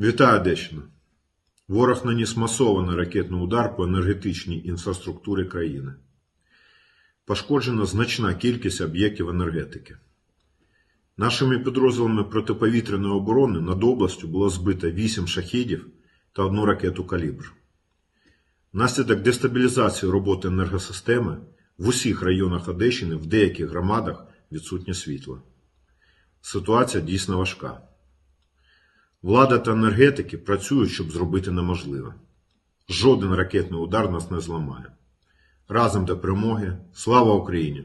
Вітаю Одещина. Ворог наніс масований ракетний удар по енергетичній інфраструктурі країни. Пошкоджена значна кількість об'єктів енергетики. Нашими підрозділами протиповітряної оборони над областю було збито 8 шахідів та одну ракету калібр. Наслідок дестабілізації роботи енергосистеми в усіх районах Одещини в деяких громадах відсутнє світло. Ситуація дійсно важка. Влада та енергетики працюють, щоб зробити неможливе. Жоден ракетний удар нас не зламає. Разом до перемоги! Слава Україні!